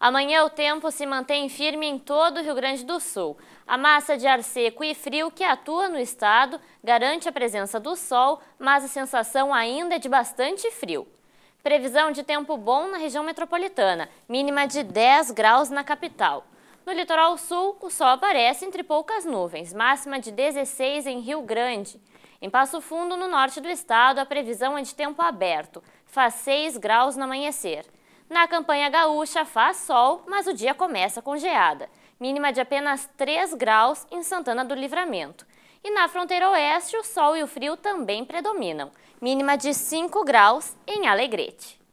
Amanhã o tempo se mantém firme em todo o Rio Grande do Sul. A massa de ar seco e frio que atua no estado garante a presença do sol, mas a sensação ainda é de bastante frio. Previsão de tempo bom na região metropolitana, mínima de 10 graus na capital. No litoral sul, o sol aparece entre poucas nuvens, máxima de 16 em Rio Grande. Em Passo Fundo, no norte do estado, a previsão é de tempo aberto, faz 6 graus no amanhecer. Na campanha gaúcha faz sol, mas o dia começa com geada, mínima de apenas 3 graus em Santana do Livramento. E na fronteira oeste, o sol e o frio também predominam, mínima de 5 graus em Alegrete.